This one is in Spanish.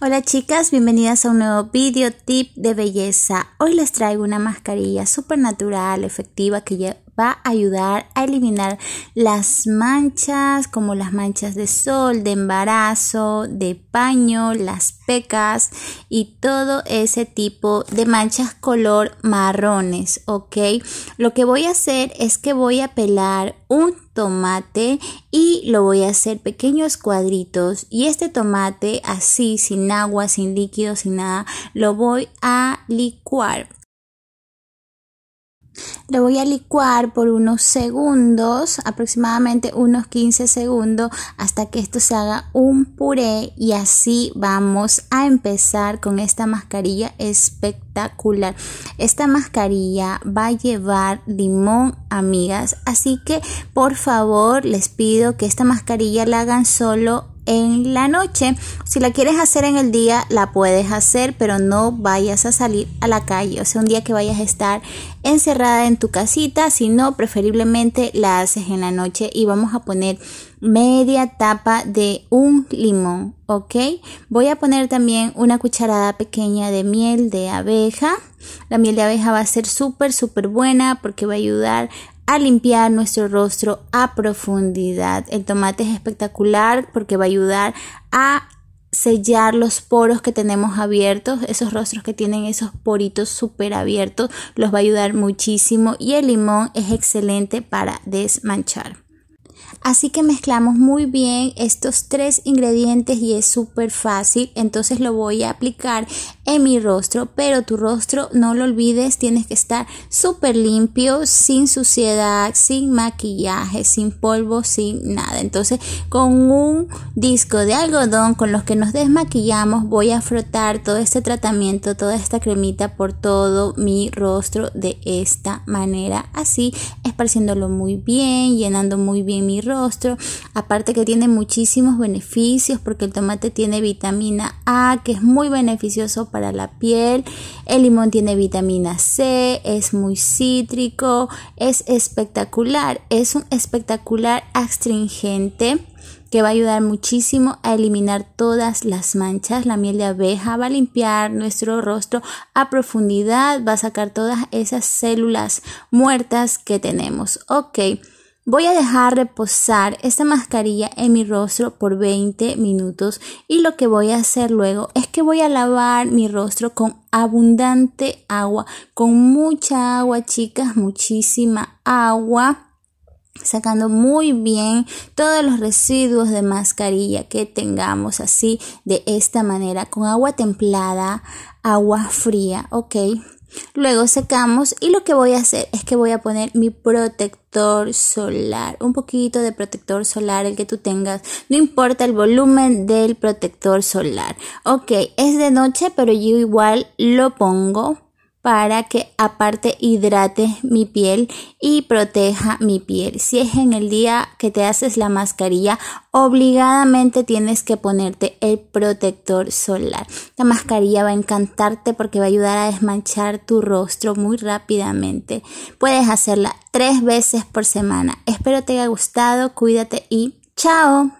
Hola chicas, bienvenidas a un nuevo video tip de belleza. Hoy les traigo una mascarilla súper natural, efectiva, que, va a ayudar a eliminar las manchas como las manchas de sol, de embarazo, de paño, las pecas y todo ese tipo de manchas color marrones, ¿ok? Lo que voy a hacer es que voy a pelar un tomate y lo voy a hacer pequeños cuadritos y este tomate así sin agua sin líquido sin nada lo voy a licuar lo voy a licuar por unos segundos, aproximadamente unos 15 segundos, hasta que esto se haga un puré y así vamos a empezar con esta mascarilla espectacular. Esta mascarilla va a llevar limón, amigas, así que por favor les pido que esta mascarilla la hagan solo en la noche. Si la quieres hacer en el día, la puedes hacer, pero no vayas a salir a la calle. O sea, un día que vayas a estar encerrada en tu casita, sino preferiblemente la haces en la noche y vamos a poner media tapa de un limón, ¿ok? Voy a poner también una cucharada pequeña de miel de abeja. La miel de abeja va a ser súper, súper buena porque va a ayudar a limpiar nuestro rostro a profundidad. El tomate es espectacular porque va a ayudar a sellar los poros que tenemos abiertos, esos rostros que tienen esos poritos súper abiertos, los va a ayudar muchísimo y el limón es excelente para desmanchar. Así que mezclamos muy bien estos tres ingredientes y es súper fácil. Entonces lo voy a aplicar en mi rostro, pero tu rostro no lo olvides, tienes que estar súper limpio, sin suciedad, sin maquillaje, sin polvo, sin nada. Entonces con un disco de algodón con los que nos desmaquillamos voy a frotar todo este tratamiento, toda esta cremita por todo mi rostro de esta manera. Así pareciéndolo muy bien, llenando muy bien mi rostro. Aparte que tiene muchísimos beneficios porque el tomate tiene vitamina A que es muy beneficioso para la piel. El limón tiene vitamina C, es muy cítrico, es espectacular, es un espectacular astringente que va a ayudar muchísimo a eliminar todas las manchas. La miel de abeja va a limpiar nuestro rostro a profundidad, va a sacar todas esas células muertas que tenemos. Ok, voy a dejar reposar esta mascarilla en mi rostro por 20 minutos y lo que voy a hacer luego es que voy a lavar mi rostro con abundante agua, con mucha agua chicas, muchísima agua sacando muy bien todos los residuos de mascarilla que tengamos así de esta manera con agua templada agua fría ok Luego secamos y lo que voy a hacer es que voy a poner mi protector solar, un poquito de protector solar, el que tú tengas, no importa el volumen del protector solar. Ok, es de noche, pero yo igual lo pongo para que aparte hidrate mi piel y proteja mi piel. Si es en el día que te haces la mascarilla, obligadamente tienes que ponerte el protector solar. La mascarilla va a encantarte porque va a ayudar a desmanchar tu rostro muy rápidamente. Puedes hacerla tres veces por semana. Espero te haya gustado, cuídate y chao.